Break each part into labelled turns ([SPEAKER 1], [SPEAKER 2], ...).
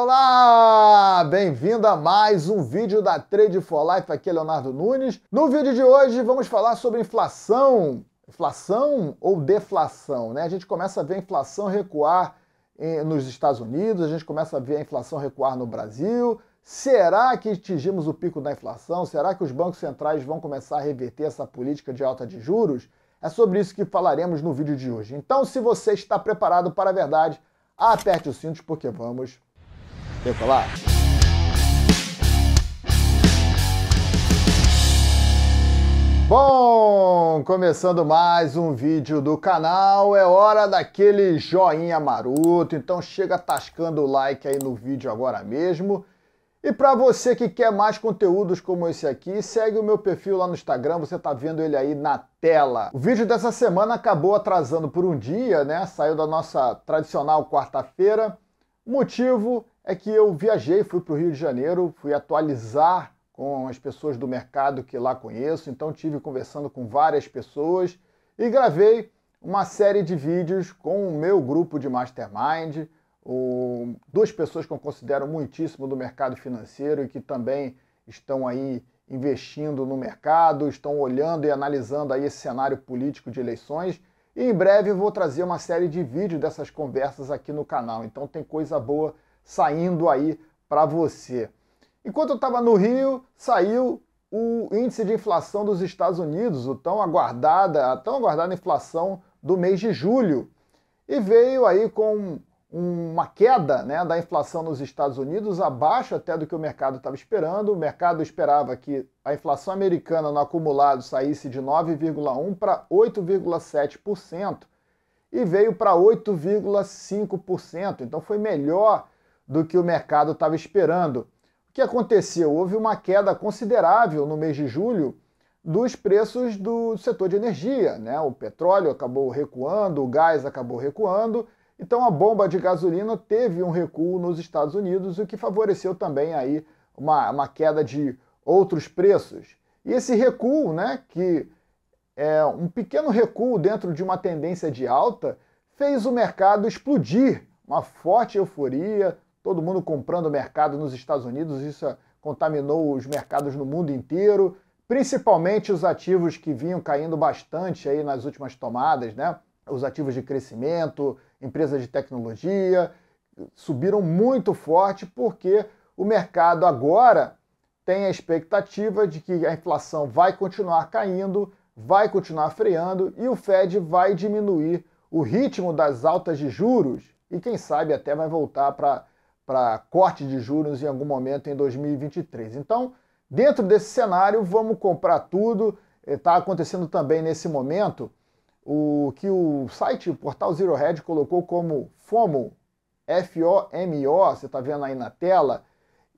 [SPEAKER 1] Olá! Bem-vindo a mais um vídeo da Trade for Life, aqui é Leonardo Nunes. No vídeo de hoje vamos falar sobre inflação, inflação ou deflação, né? A gente começa a ver a inflação recuar eh, nos Estados Unidos, a gente começa a ver a inflação recuar no Brasil. Será que atingimos o pico da inflação? Será que os bancos centrais vão começar a reverter essa política de alta de juros? É sobre isso que falaremos no vídeo de hoje. Então, se você está preparado para a verdade, aperte os cintos porque vamos Fica lá. Bom, começando mais um vídeo do canal, é hora daquele joinha maroto, então chega tascando o like aí no vídeo agora mesmo. E para você que quer mais conteúdos como esse aqui, segue o meu perfil lá no Instagram, você tá vendo ele aí na tela. O vídeo dessa semana acabou atrasando por um dia, né? Saiu da nossa tradicional quarta-feira. Motivo é que eu viajei, fui para o Rio de Janeiro, fui atualizar com as pessoas do mercado que lá conheço, então tive conversando com várias pessoas e gravei uma série de vídeos com o meu grupo de mastermind, o, duas pessoas que eu considero muitíssimo do mercado financeiro e que também estão aí investindo no mercado, estão olhando e analisando aí esse cenário político de eleições. E em breve eu vou trazer uma série de vídeos dessas conversas aqui no canal. Então tem coisa boa saindo aí para você. Enquanto eu estava no Rio, saiu o índice de inflação dos Estados Unidos, o tão aguardada, a tão aguardada inflação do mês de julho. E veio aí com uma queda né, da inflação nos Estados Unidos, abaixo até do que o mercado estava esperando. O mercado esperava que a inflação americana no acumulado saísse de 9,1% para 8,7% e veio para 8,5%. Então foi melhor do que o mercado estava esperando. O que aconteceu? Houve uma queda considerável no mês de julho dos preços do setor de energia. Né? O petróleo acabou recuando, o gás acabou recuando, então a bomba de gasolina teve um recuo nos Estados Unidos, o que favoreceu também aí uma, uma queda de outros preços. E esse recuo, né, que é um pequeno recuo dentro de uma tendência de alta, fez o mercado explodir, uma forte euforia, todo mundo comprando mercado nos Estados Unidos, isso é, contaminou os mercados no mundo inteiro, principalmente os ativos que vinham caindo bastante aí nas últimas tomadas, né? Os ativos de crescimento, empresas de tecnologia, subiram muito forte porque o mercado agora tem a expectativa de que a inflação vai continuar caindo, vai continuar freando e o Fed vai diminuir o ritmo das altas de juros e quem sabe até vai voltar para para corte de juros em algum momento em 2023. Então, dentro desse cenário, vamos comprar tudo. Está eh, acontecendo também nesse momento o que o site, o portal Zero Hedge colocou como FOMO, F-O-M-O, você está vendo aí na tela,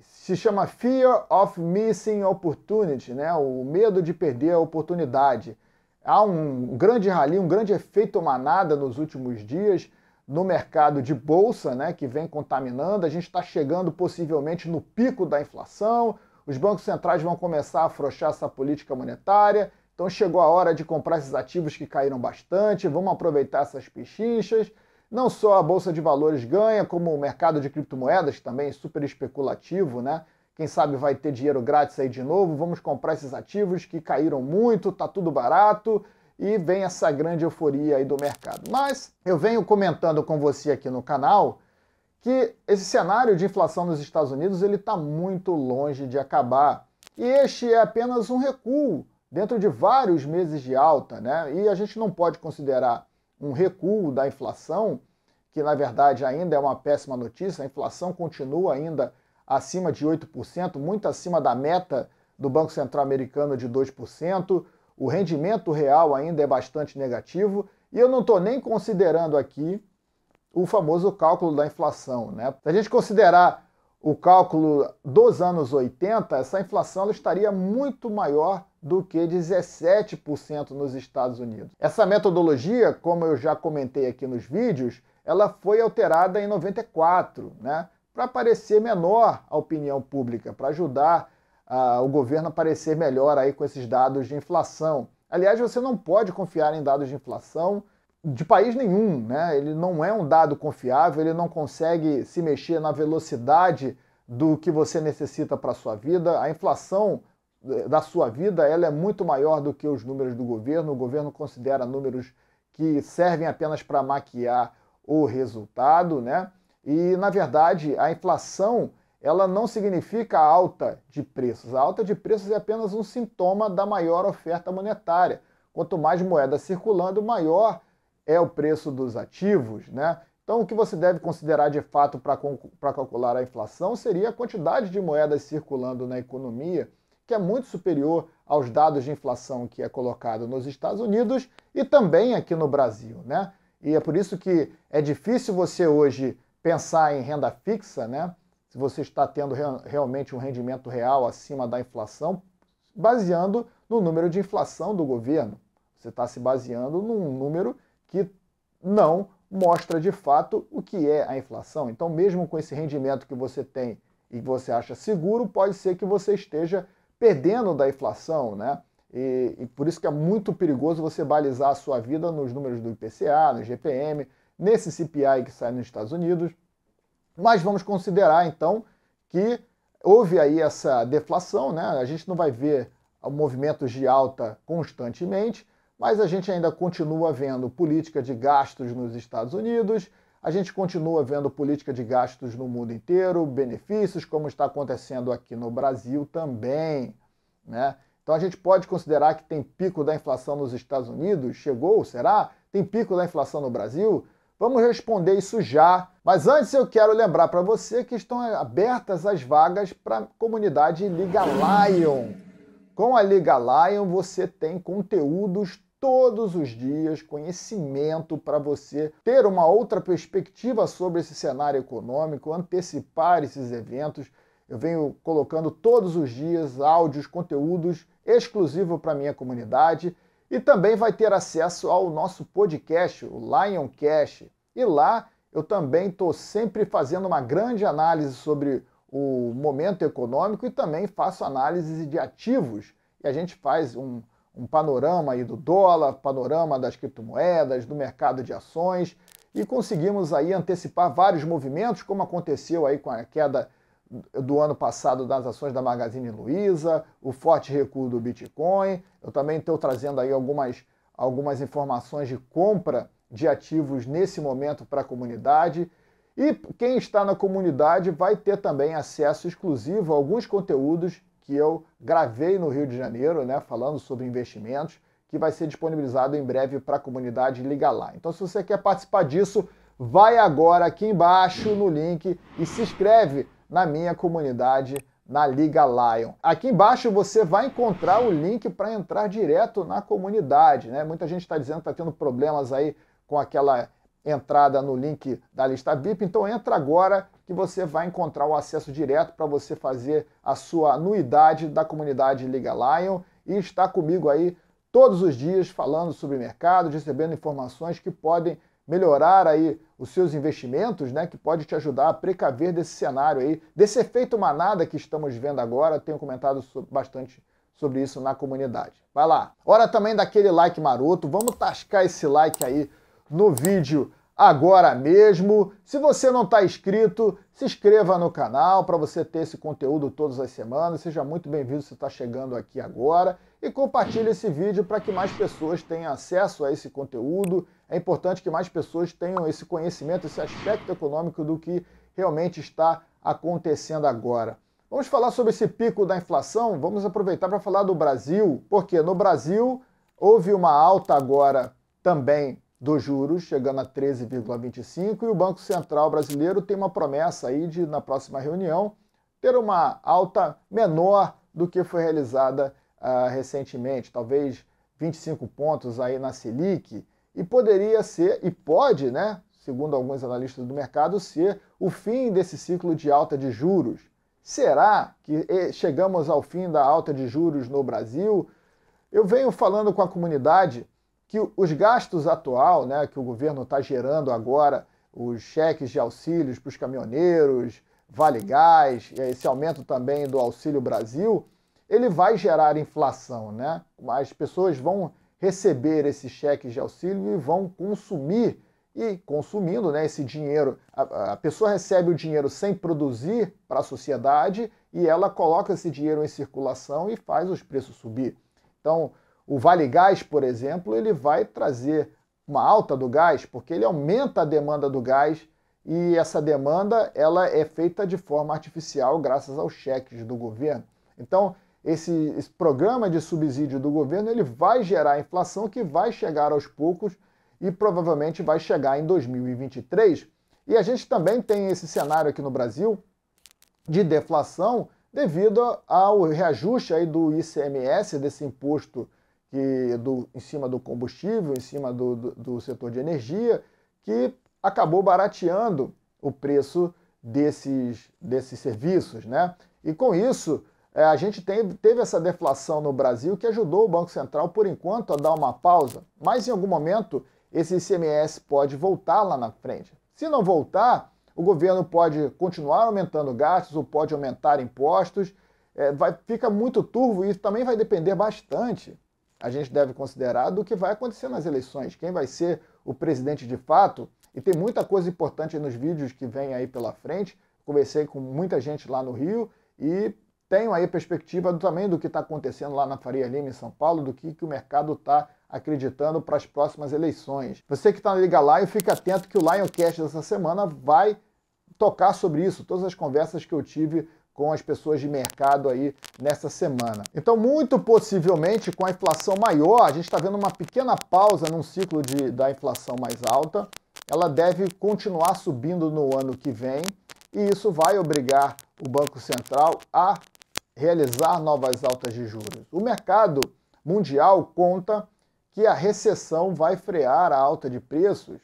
[SPEAKER 1] se chama Fear of Missing Opportunity, né? o medo de perder a oportunidade. Há um grande rally, um grande efeito manada nos últimos dias no mercado de bolsa, né, que vem contaminando. A gente está chegando possivelmente no pico da inflação. Os bancos centrais vão começar a afrouxar essa política monetária. Então chegou a hora de comprar esses ativos que caíram bastante. Vamos aproveitar essas pechinchas. Não só a bolsa de valores ganha, como o mercado de criptomoedas que também é super especulativo, né? Quem sabe vai ter dinheiro grátis aí de novo. Vamos comprar esses ativos que caíram muito, tá tudo barato e vem essa grande euforia aí do mercado. Mas eu venho comentando com você aqui no canal que esse cenário de inflação nos Estados Unidos ele está muito longe de acabar. E este é apenas um recuo dentro de vários meses de alta, né? E a gente não pode considerar um recuo da inflação, que na verdade ainda é uma péssima notícia, a inflação continua ainda acima de 8%, muito acima da meta do Banco Central Americano de 2% o rendimento real ainda é bastante negativo e eu não estou nem considerando aqui o famoso cálculo da inflação. Né? Se a gente considerar o cálculo dos anos 80, essa inflação estaria muito maior do que 17% nos Estados Unidos. Essa metodologia, como eu já comentei aqui nos vídeos, ela foi alterada em 94, né? para parecer menor à opinião pública, para ajudar o governo aparecer melhor aí com esses dados de inflação. Aliás, você não pode confiar em dados de inflação de país nenhum, né? Ele não é um dado confiável, ele não consegue se mexer na velocidade do que você necessita para a sua vida. A inflação eh, da sua vida ela é muito maior do que os números do governo. O governo considera números que servem apenas para maquiar o resultado, né? E na verdade a inflação ela não significa alta de preços. A alta de preços é apenas um sintoma da maior oferta monetária. Quanto mais moeda circulando, maior é o preço dos ativos, né? Então, o que você deve considerar de fato para calcular a inflação seria a quantidade de moedas circulando na economia, que é muito superior aos dados de inflação que é colocado nos Estados Unidos e também aqui no Brasil, né? E é por isso que é difícil você hoje pensar em renda fixa, né? você está tendo real, realmente um rendimento real acima da inflação, baseando no número de inflação do governo. Você está se baseando num número que não mostra de fato o que é a inflação. Então, mesmo com esse rendimento que você tem e que você acha seguro, pode ser que você esteja perdendo da inflação, né? E, e, por isso que é muito perigoso você balizar a sua vida nos números do IPCA, no GPM, nesse CPI que sai nos Estados Unidos. Mas vamos considerar então que houve aí essa deflação, né? A gente não vai ver movimentos de alta constantemente, mas a gente ainda continua vendo política de gastos nos Estados Unidos, a gente continua vendo política de gastos no mundo inteiro, benefícios, como está acontecendo aqui no Brasil também, né? Então a gente pode considerar que tem pico da inflação nos Estados Unidos, chegou, será? Tem pico da inflação no Brasil? Vamos responder isso já. Mas antes eu quero lembrar para você que estão abertas as vagas para a comunidade Liga Lion. Com a Liga Lion você tem conteúdos todos os dias, conhecimento para você ter uma outra perspectiva sobre esse cenário econômico, antecipar esses eventos. Eu venho colocando todos os dias áudios, conteúdos exclusivos para minha comunidade e também vai ter acesso ao nosso podcast, o Lioncast. E lá eu também estou sempre fazendo uma grande análise sobre o momento econômico e também faço análise de ativos. E a gente faz um, um panorama aí do dólar, panorama das criptomoedas, do mercado de ações e conseguimos aí antecipar vários movimentos, como aconteceu aí com a queda do ano passado das ações da Magazine Luiza, o forte recuo do Bitcoin. Eu também estou trazendo aí algumas, algumas informações de compra de ativos nesse momento para a comunidade. E quem está na comunidade vai ter também acesso exclusivo a alguns conteúdos que eu gravei no Rio de Janeiro, né, falando sobre investimentos, que vai ser disponibilizado em breve para a comunidade. Liga lá. Então, se você quer participar disso, vai agora aqui embaixo no link e se inscreve na minha comunidade na Liga Lion. Aqui embaixo você vai encontrar o link para entrar direto na comunidade, né? Muita gente está dizendo que está tendo problemas aí com aquela entrada no link da lista VIP, então entra agora que você vai encontrar o acesso direto para você fazer a sua anuidade da comunidade Liga Lion e está comigo aí todos os dias falando sobre mercado, recebendo informações que podem melhorar aí os seus investimentos, né, que pode te ajudar a precaver desse cenário aí, desse efeito manada que estamos vendo agora. Tenho comentado bastante sobre isso na comunidade. Vai lá. Hora também daquele like maroto. Vamos tascar esse like aí no vídeo agora mesmo. Se você não está inscrito, se inscreva no canal para você ter esse conteúdo todas as semanas. Seja muito bem-vindo se está chegando aqui agora. E compartilhe esse vídeo para que mais pessoas tenham acesso a esse conteúdo é importante que mais pessoas tenham esse conhecimento, esse aspecto econômico do que realmente está acontecendo agora. Vamos falar sobre esse pico da inflação? Vamos aproveitar para falar do Brasil, porque no Brasil houve uma alta agora também dos juros, chegando a 13,25, e o Banco Central brasileiro tem uma promessa aí de, na próxima reunião, ter uma alta menor do que foi realizada uh, recentemente, talvez 25 pontos aí na Selic e poderia ser, e pode, né, segundo alguns analistas do mercado, ser o fim desse ciclo de alta de juros. Será que chegamos ao fim da alta de juros no Brasil? Eu venho falando com a comunidade que os gastos atual, né, que o governo está gerando agora, os cheques de auxílios para os caminhoneiros, Vale Gás, esse aumento também do Auxílio Brasil, ele vai gerar inflação, né? As pessoas vão receber esses cheques de auxílio e vão consumir. E consumindo né, esse dinheiro, a, a pessoa recebe o dinheiro sem produzir para a sociedade e ela coloca esse dinheiro em circulação e faz os preços subir. Então, o Vale Gás, por exemplo, ele vai trazer uma alta do gás, porque ele aumenta a demanda do gás e essa demanda ela é feita de forma artificial graças aos cheques do governo. Então, esse, esse, programa de subsídio do governo ele vai gerar inflação que vai chegar aos poucos e provavelmente vai chegar em 2023. E a gente também tem esse cenário aqui no Brasil de deflação devido ao reajuste aí do ICMS, desse imposto que do, em cima do combustível, em cima do, do, do setor de energia, que acabou barateando o preço desses, desses serviços. Né? E com isso, é, a gente teve, teve essa deflação no Brasil que ajudou o Banco Central, por enquanto, a dar uma pausa, mas em algum momento esse ICMS pode voltar lá na frente. Se não voltar, o governo pode continuar aumentando gastos ou pode aumentar impostos. É, vai, fica muito turvo e isso também vai depender bastante, a gente deve considerar, do que vai acontecer nas eleições, quem vai ser o presidente de fato. E tem muita coisa importante nos vídeos que vem aí pela frente. Conversei com muita gente lá no Rio e tenho aí perspectiva também do que está acontecendo lá na Faria Lima, em São Paulo, do que, que o mercado está acreditando para as próximas eleições. Você que está na Liga Lion, fica atento que o Lioncast dessa semana vai tocar sobre isso, todas as conversas que eu tive com as pessoas de mercado aí nessa semana. Então, muito possivelmente, com a inflação maior, a gente está vendo uma pequena pausa num ciclo de, da inflação mais alta. Ela deve continuar subindo no ano que vem e isso vai obrigar o Banco Central a realizar novas altas de juros. O mercado mundial conta que a recessão vai frear a alta de preços,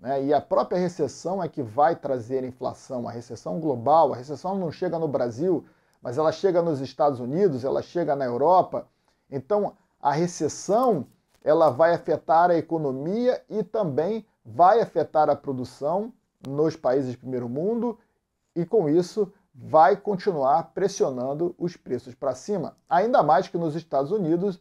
[SPEAKER 1] né? e a própria recessão é que vai trazer inflação, a recessão global. A recessão não chega no Brasil, mas ela chega nos Estados Unidos, ela chega na Europa. Então, a recessão ela vai afetar a economia e também vai afetar a produção nos países de primeiro mundo, e com isso vai continuar pressionando os preços para cima, ainda mais que nos Estados Unidos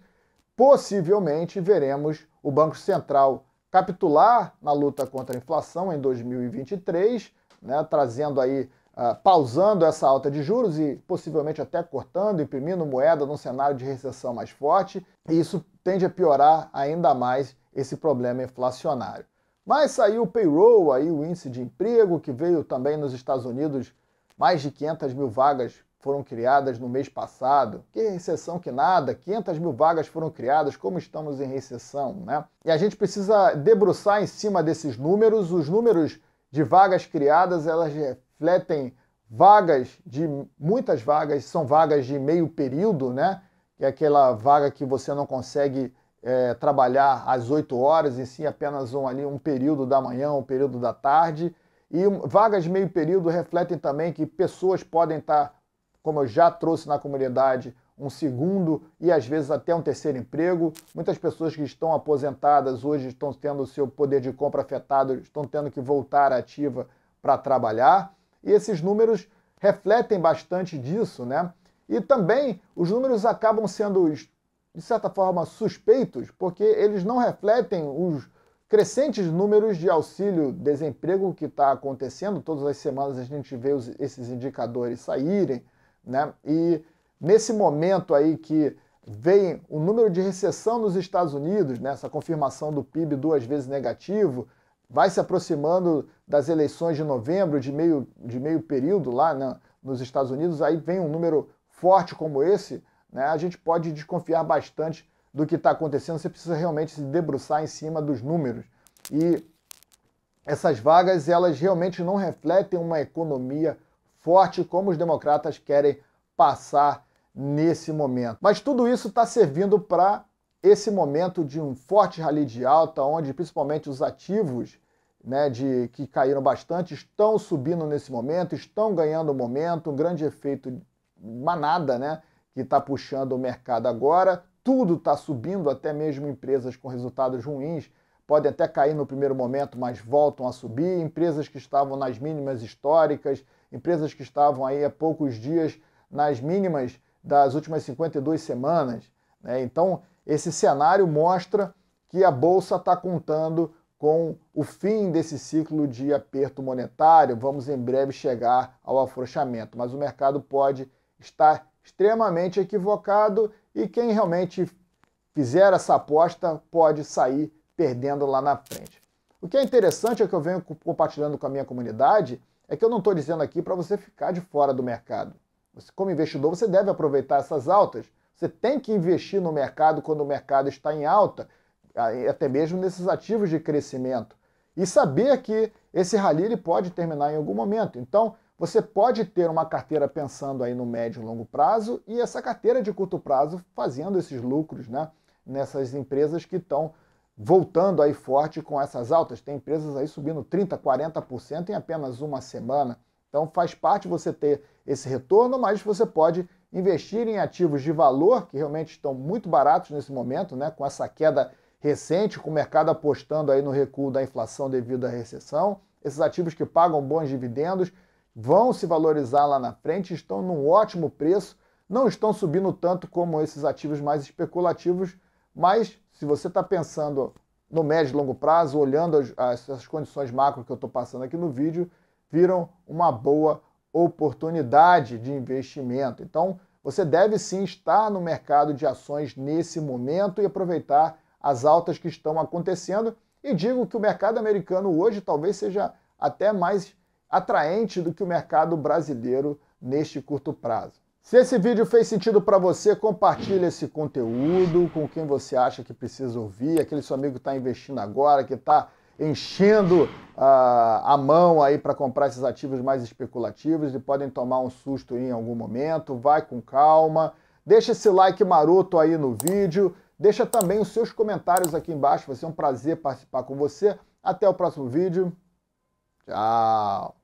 [SPEAKER 1] possivelmente veremos o Banco Central capitular na luta contra a inflação em 2023, né, trazendo aí, uh, pausando essa alta de juros e possivelmente até cortando, imprimindo moeda num cenário de recessão mais forte, e isso tende a piorar ainda mais esse problema inflacionário. Mas saiu o payroll, aí o índice de emprego, que veio também nos Estados Unidos mais de 500 mil vagas foram criadas no mês passado. Que recessão que nada, 500 mil vagas foram criadas, como estamos em recessão, né? E a gente precisa debruçar em cima desses números. Os números de vagas criadas, elas refletem vagas de muitas vagas são vagas de meio período, né? Que é aquela vaga que você não consegue é, trabalhar às 8 horas, e sim apenas um ali um período da manhã, um período da tarde. E vagas de meio período refletem também que pessoas podem estar, como eu já trouxe na comunidade, um segundo e às vezes até um terceiro emprego. Muitas pessoas que estão aposentadas hoje estão tendo o seu poder de compra afetado, estão tendo que voltar ativa para trabalhar. E esses números refletem bastante disso, né? E também os números acabam sendo, de certa forma, suspeitos, porque eles não refletem os crescentes números de auxílio-desemprego que está acontecendo. Todas as semanas a gente vê os, esses indicadores saírem, né? E nesse momento aí que vem o número de recessão nos Estados Unidos, né? essa confirmação do PIB duas vezes negativo, vai se aproximando das eleições de novembro, de meio, de meio período lá né? nos Estados Unidos, aí vem um número forte como esse, né? a gente pode desconfiar bastante do que está acontecendo, você precisa realmente se debruçar em cima dos números. E essas vagas, elas realmente não refletem uma economia forte como os democratas querem passar nesse momento. Mas tudo isso está servindo para esse momento de um forte rally de alta, onde principalmente os ativos né, de que caíram bastante estão subindo nesse momento, estão ganhando momento, um grande efeito manada, né, que está puxando o mercado agora tudo está subindo, até mesmo empresas com resultados ruins podem até cair no primeiro momento, mas voltam a subir. Empresas que estavam nas mínimas históricas, empresas que estavam aí há poucos dias nas mínimas das últimas 52 semanas. Né? Então, esse cenário mostra que a Bolsa está contando com o fim desse ciclo de aperto monetário. Vamos em breve chegar ao afrouxamento, mas o mercado pode estar extremamente equivocado e quem realmente fizer essa aposta pode sair perdendo lá na frente. O que é interessante é que eu venho compartilhando com a minha comunidade é que eu não estou dizendo aqui para você ficar de fora do mercado. Você, como investidor, você deve aproveitar essas altas. Você tem que investir no mercado quando o mercado está em alta, até mesmo nesses ativos de crescimento e saber que esse rally ele pode terminar em algum momento. Então, você pode ter uma carteira pensando aí no médio e longo prazo e essa carteira de curto prazo fazendo esses lucros, né? Nessas empresas que estão voltando aí forte com essas altas. Tem empresas aí subindo 30%, 40% em apenas uma semana. Então faz parte você ter esse retorno, mas você pode investir em ativos de valor que realmente estão muito baratos nesse momento, né? Com essa queda recente, com o mercado apostando aí no recuo da inflação devido à recessão. Esses ativos que pagam bons dividendos vão se valorizar lá na frente, estão num ótimo preço, não estão subindo tanto como esses ativos mais especulativos, mas se você está pensando no médio e longo prazo, olhando as, as condições macro que eu estou passando aqui no vídeo, viram uma boa oportunidade de investimento. Então, você deve sim estar no mercado de ações nesse momento e aproveitar as altas que estão acontecendo. E digo que o mercado americano hoje talvez seja até mais atraente do que o mercado brasileiro neste curto prazo. Se esse vídeo fez sentido para você, compartilhe esse conteúdo com quem você acha que precisa ouvir, aquele seu amigo que está investindo agora, que está enchendo uh, a mão aí para comprar esses ativos mais especulativos e podem tomar um susto em algum momento. Vai com calma, deixa esse like maroto aí no vídeo, Deixa também os seus comentários aqui embaixo, vai ser um prazer participar com você. Até o próximo vídeo. Tchau!